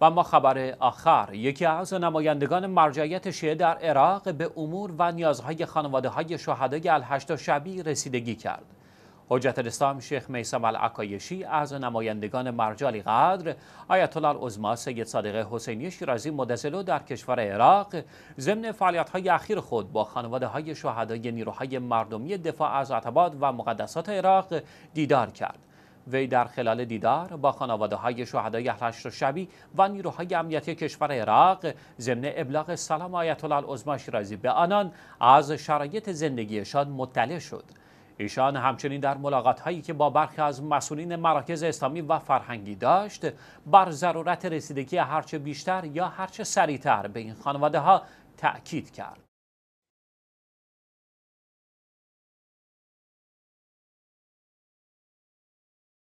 و اما خبر آخر یکی از نمایندگان مرجعیت شیعه در عراق به امور و نیازهای خانواده های شهدای الهشت و شبی رسیدگی کرد حجت الاسلام شیخ میسم العکایشی از نمایندگان مرجالی قدر آیت الله العظما سید صادق حسینی شیرازی مدزلو در کشور عراق ضمن های اخیر خود با خانواده های شهدای نیروهای مردمی دفاع از عتباد و مقدسات عراق دیدار کرد وی در خلال دیدار با خانواده های شهدای اهل و شبی و نیروهای امنیتی کشور عراق ضمن ابلاغ سلام آیت الله رازی شیرازی به آنان از شرایط زندگیشان مطلع شد ایشان همچنین در ملاقات هایی که با برخی از مسئولین مراکز اسلامی و فرهنگی داشت بر ضرورت رسیدگی هرچه بیشتر یا هرچه سریعتر به این خانواده ها تأکید کرد